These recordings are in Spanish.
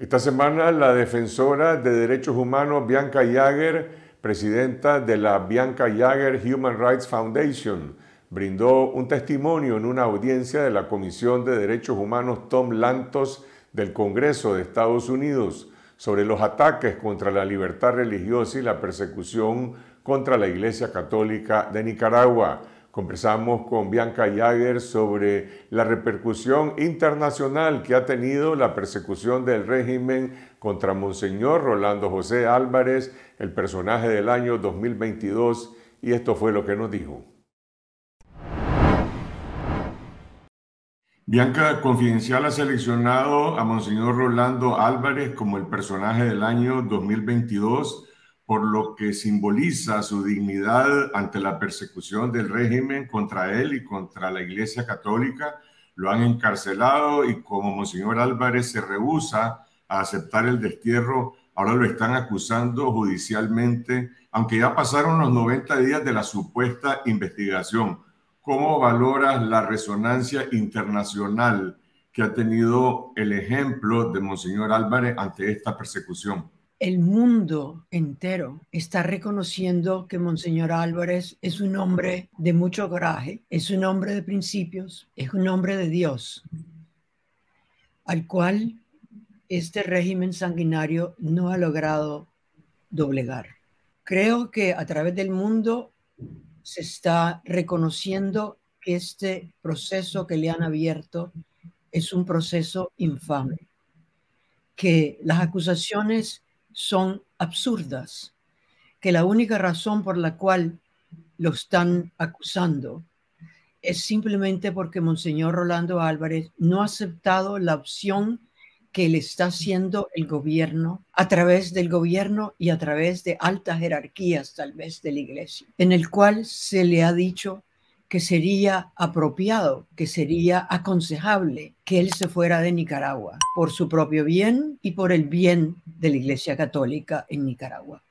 Esta semana la defensora de derechos humanos Bianca Jagger, presidenta de la Bianca Jagger Human Rights Foundation, brindó un testimonio en una audiencia de la Comisión de Derechos Humanos Tom Lantos del Congreso de Estados Unidos sobre los ataques contra la libertad religiosa y la persecución contra la Iglesia Católica de Nicaragua Conversamos con Bianca Jagger sobre la repercusión internacional que ha tenido la persecución del régimen contra Monseñor Rolando José Álvarez, el personaje del año 2022, y esto fue lo que nos dijo. Bianca Confidencial ha seleccionado a Monseñor Rolando Álvarez como el personaje del año 2022 por lo que simboliza su dignidad ante la persecución del régimen contra él y contra la Iglesia Católica. Lo han encarcelado y como Monseñor Álvarez se rehúsa a aceptar el destierro, ahora lo están acusando judicialmente, aunque ya pasaron los 90 días de la supuesta investigación. ¿Cómo valoras la resonancia internacional que ha tenido el ejemplo de Monseñor Álvarez ante esta persecución? el mundo entero está reconociendo que Monseñor Álvarez es un hombre de mucho coraje, es un hombre de principios, es un hombre de Dios, al cual este régimen sanguinario no ha logrado doblegar. Creo que a través del mundo se está reconociendo que este proceso que le han abierto es un proceso infame, que las acusaciones son absurdas, que la única razón por la cual lo están acusando es simplemente porque Monseñor Rolando Álvarez no ha aceptado la opción que le está haciendo el gobierno a través del gobierno y a través de altas jerarquías tal vez de la iglesia, en el cual se le ha dicho que sería apropiado, que sería aconsejable que él se fuera de Nicaragua por su propio bien y por el bien de la Iglesia Católica en Nicaragua.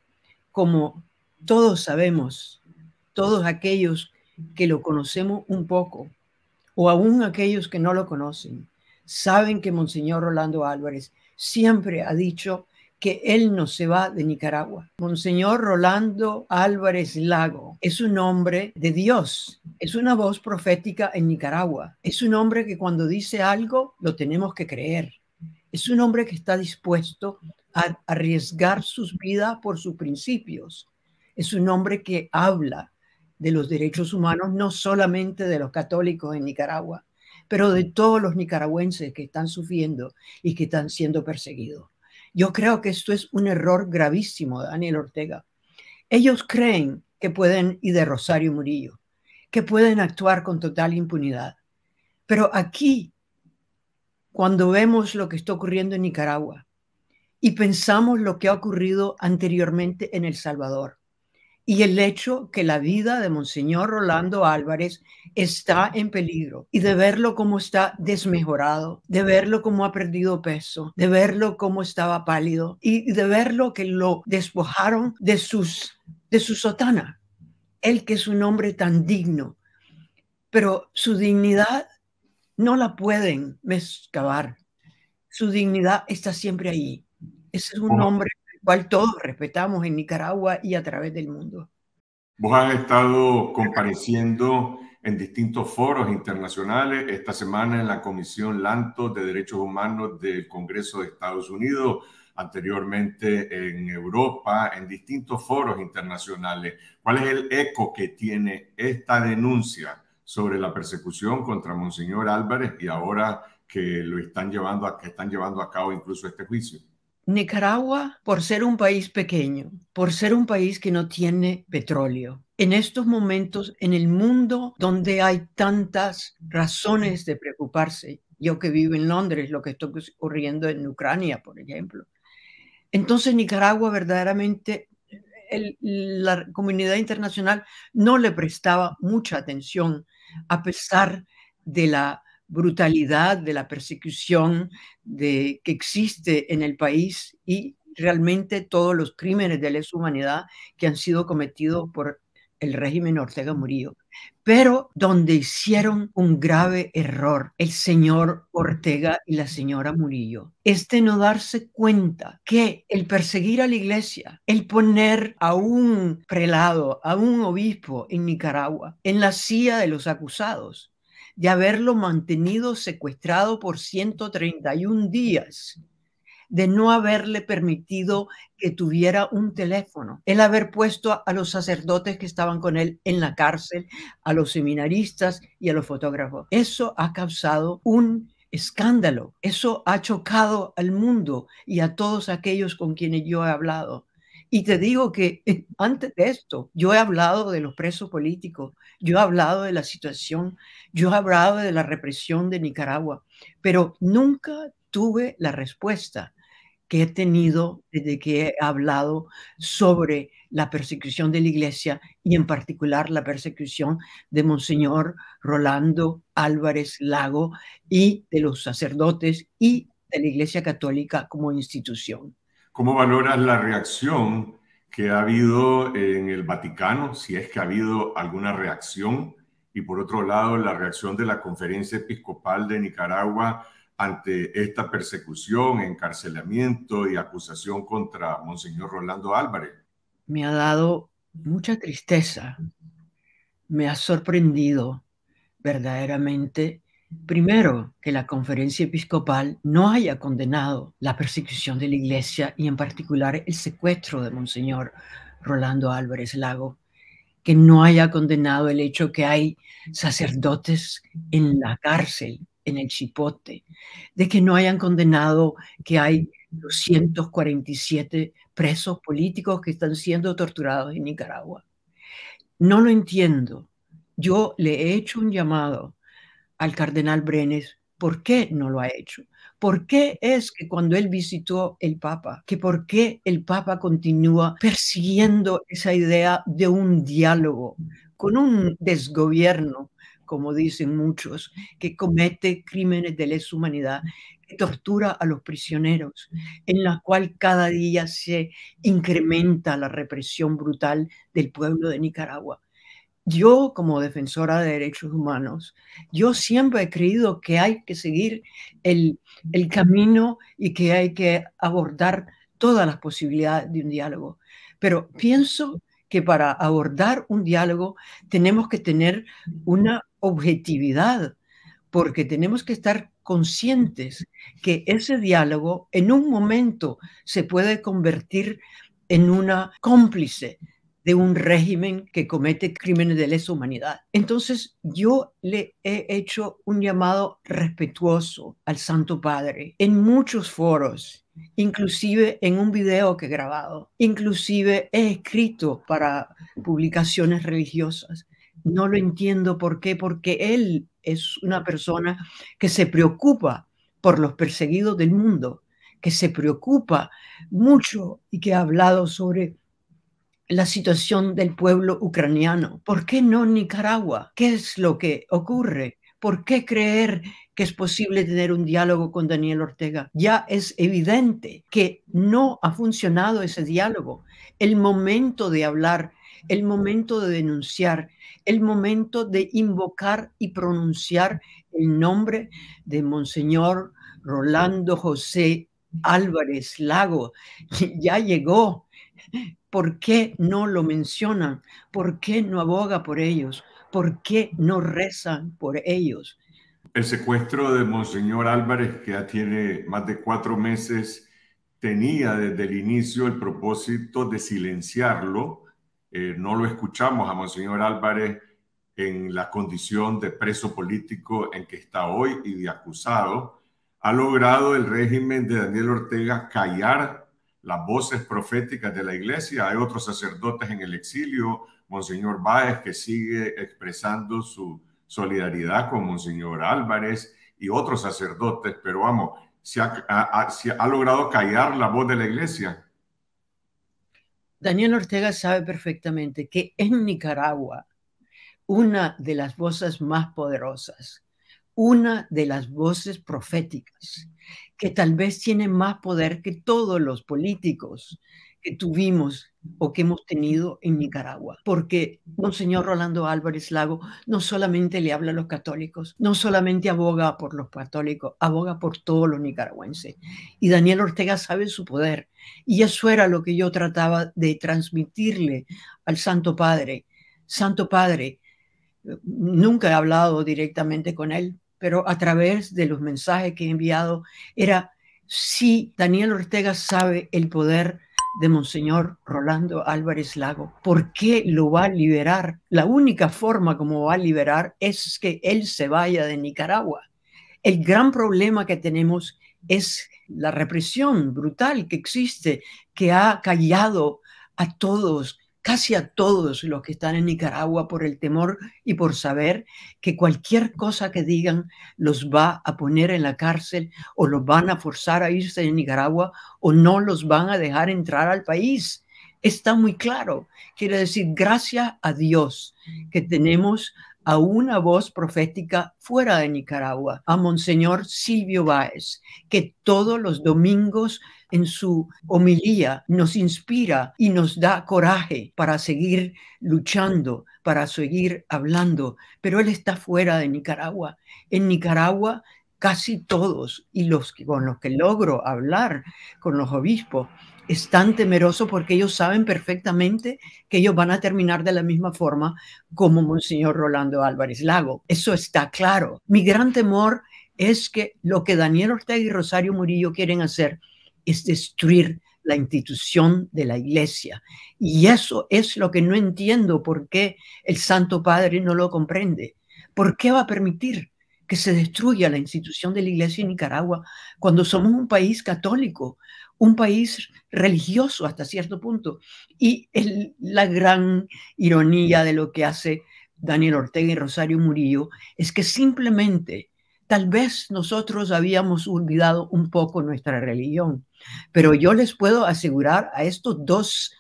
Como todos sabemos, todos aquellos que lo conocemos un poco, o aún aquellos que no lo conocen, saben que Monseñor Rolando Álvarez siempre ha dicho que él no se va de Nicaragua. Monseñor Rolando Álvarez Lago es un hombre de Dios, es una voz profética en Nicaragua, es un hombre que cuando dice algo lo tenemos que creer, es un hombre que está dispuesto a arriesgar sus vidas por sus principios, es un hombre que habla de los derechos humanos, no solamente de los católicos en Nicaragua, pero de todos los nicaragüenses que están sufriendo y que están siendo perseguidos. Yo creo que esto es un error gravísimo Daniel Ortega. Ellos creen que pueden, ir de Rosario Murillo, que pueden actuar con total impunidad. Pero aquí, cuando vemos lo que está ocurriendo en Nicaragua y pensamos lo que ha ocurrido anteriormente en El Salvador, y el hecho que la vida de Monseñor Rolando Álvarez está en peligro y de verlo como está desmejorado, de verlo como ha perdido peso, de verlo como estaba pálido y de verlo que lo despojaron de, sus, de su sotana, él que es un hombre tan digno, pero su dignidad no la pueden mezclar, su dignidad está siempre ahí. es un hombre cual todos respetamos en Nicaragua y a través del mundo. Vos has estado compareciendo en distintos foros internacionales, esta semana en la Comisión Lanto de Derechos Humanos del Congreso de Estados Unidos, anteriormente en Europa, en distintos foros internacionales. ¿Cuál es el eco que tiene esta denuncia sobre la persecución contra Monseñor Álvarez y ahora que lo están llevando a, que están llevando a cabo incluso este juicio? Nicaragua, por ser un país pequeño, por ser un país que no tiene petróleo, en estos momentos en el mundo donde hay tantas razones de preocuparse, yo que vivo en Londres, lo que está ocurriendo en Ucrania, por ejemplo, entonces Nicaragua verdaderamente, la comunidad internacional no le prestaba mucha atención a pesar de la brutalidad de la persecución de, que existe en el país y realmente todos los crímenes de lesa humanidad que han sido cometidos por el régimen Ortega Murillo. Pero donde hicieron un grave error el señor Ortega y la señora Murillo, es de no darse cuenta que el perseguir a la iglesia, el poner a un prelado, a un obispo en Nicaragua, en la silla de los acusados, de haberlo mantenido secuestrado por 131 días, de no haberle permitido que tuviera un teléfono, el haber puesto a, los sacerdotes que estaban con él en la cárcel, a los seminaristas y a los fotógrafos. Eso ha causado un escándalo. Eso ha chocado al mundo y a todos aquellos con quienes yo he hablado. Y te digo que eh, antes de esto, yo he hablado de los presos políticos, yo he hablado de la situación, yo he hablado de la represión de Nicaragua, pero nunca tuve la respuesta que he tenido desde que he hablado sobre la persecución de la iglesia y en particular la persecución de Monseñor Rolando Álvarez Lago y de los sacerdotes y de la iglesia católica como institución. ¿Cómo valoras la reacción que ha habido en el Vaticano, si es que ha habido alguna reacción? Y por otro lado, la reacción de la Conferencia Episcopal de Nicaragua ante esta persecución, encarcelamiento y acusación contra Monseñor Rolando Álvarez. Me ha dado mucha tristeza, me ha sorprendido verdaderamente Primero, que la conferencia episcopal no haya condenado la persecución de la iglesia y en particular el secuestro de Monseñor Rolando Álvarez Lago, que no haya condenado el hecho que hay sacerdotes en la cárcel, en el chipote, de que no hayan condenado que hay 247 presos políticos que están siendo torturados en Nicaragua. No lo entiendo. Yo le he hecho un llamado al cardenal Brenes por qué no lo ha hecho. ¿Por qué es que cuando él visitó el Papa, que por qué el Papa continúa persiguiendo esa idea de un diálogo con un desgobierno, como dicen muchos, que comete crímenes de lesa humanidad, que tortura a los prisioneros, en la cual cada día se incrementa la represión brutal del pueblo de Nicaragua? yo como defensora de derechos humanos, yo siempre he creído que hay que seguir el, el camino y que hay que abordar todas las posibilidades de un diálogo. Pero pienso que para abordar un diálogo tenemos que tener una objetividad, porque tenemos que estar conscientes que ese diálogo en un momento se puede convertir en una cómplice de un régimen que comete crímenes de lesa humanidad. Entonces yo le he hecho un llamado respetuoso al Santo Padre en muchos foros, inclusive en un video que he grabado, inclusive he escrito para publicaciones religiosas. No lo entiendo por qué, porque él es una persona que se preocupa por los perseguidos del mundo, que se preocupa mucho y que ha hablado sobre la situación del pueblo ucraniano? ¿Por qué no Nicaragua? ¿Qué es lo que ocurre? ¿Por qué creer que es posible tener un diálogo con Daniel Ortega? Ya es evidente que no ha funcionado ese diálogo. El momento de hablar, el momento de denunciar, el momento de invocar y pronunciar el nombre de Monseñor Rolando José Álvarez Lago. Ya llegó, ¿Por qué no lo mencionan? ¿Por qué no aboga por ellos? ¿Por qué no rezan por ellos? El secuestro de Monseñor Álvarez, que ya tiene más de cuatro meses, tenía desde el inicio el propósito de silenciarlo. Eh, no lo escuchamos a Monseñor Álvarez en la condición de preso político en que está hoy y de acusado. Ha logrado el régimen de Daniel Ortega callar las voces proféticas de la iglesia. Hay otros sacerdotes en el exilio, Monseñor Báez, que sigue expresando su solidaridad con Monseñor Álvarez y otros sacerdotes, pero vamos, ¿se ha, ha logrado callar la voz de la iglesia? Daniel Ortega sabe perfectamente que en Nicaragua una de las voces más poderosas una de las voces proféticas que tal vez tiene más poder que todos los políticos que tuvimos o que hemos tenido en Nicaragua. Porque Monseñor Rolando Álvarez Lago no solamente le habla a los católicos, no solamente aboga por los católicos, aboga por todos los nicaragüenses. Y Daniel Ortega sabe su poder. Y eso era lo que yo trataba de transmitirle al Santo Padre. Santo Padre, eh, nunca he hablado directamente con él, pero a través de los mensajes que he enviado, era si Daniel Ortega sabe el poder de Monseñor Rolando Álvarez Lago. ¿Por qué lo va a liberar? La única forma como va a liberar es que él se vaya de Nicaragua. El gran problema que tenemos es la represión brutal que existe, que ha callado a todos casi a todos los que están en Nicaragua por el temor y por saber que cualquier cosa que digan los va a poner en la cárcel o los van a forzar a irse de Nicaragua o no los van a dejar entrar al país. Está muy claro. Quiere decir, gracias a Dios que tenemos a una voz profética fuera de Nicaragua, a Monseñor Silvio Báez, que todos los domingos en su homilía nos inspira y nos da coraje para seguir luchando, para seguir hablando, pero él está fuera de Nicaragua. En Nicaragua casi todos y los con los que logro hablar con los obispos es tan temeroso porque ellos saben perfectamente que ellos van a terminar de la misma forma como Monseñor Rolando Álvarez Lago. Eso está claro. Mi gran temor es que lo que Daniel Ortega y Rosario Murillo quieren hacer es destruir la institución de la iglesia. Y eso es lo que no entiendo por qué el Santo Padre no lo comprende. ¿Por qué va a permitir que se destruya la institución de la iglesia en Nicaragua cuando somos un país católico, un país religioso hasta cierto punto. Y la gran ironía de lo que hace Daniel Ortega y Rosario Murillo es que simplemente tal vez nosotros habíamos olvidado un poco nuestra religión, pero yo les puedo asegurar a estos dos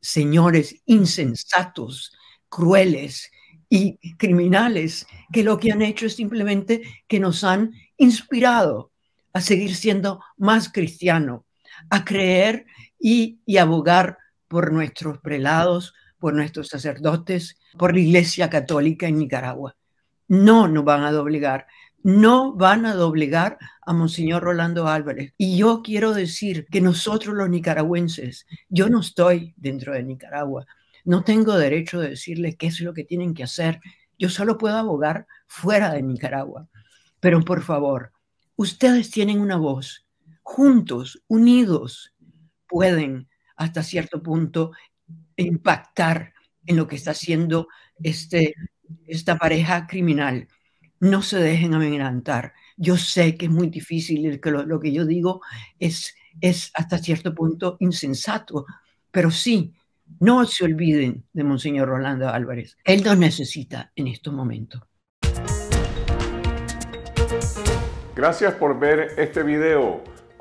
señores insensatos, crueles y criminales, que lo que han hecho es simplemente que nos han inspirado a seguir siendo más cristianos, a creer y, abogar por nuestros prelados, por nuestros sacerdotes, por la Iglesia Católica en Nicaragua. No nos van a doblegar, no van a doblegar a Monseñor Rolando Álvarez. Y yo quiero decir que nosotros los nicaragüenses, yo no estoy dentro de Nicaragua, no tengo derecho de decirles qué es lo que tienen que hacer, yo solo puedo abogar fuera de Nicaragua. Pero por favor, ustedes tienen una voz, juntos, unidos, pueden hasta cierto punto impactar en lo que está haciendo este, esta pareja criminal. No se dejen amenazar. Yo sé que es muy difícil, que lo, que yo digo es, es hasta cierto punto insensato, pero sí, no se olviden de Monseñor Rolando Álvarez. Él nos necesita en estos momentos. Gracias por ver este video.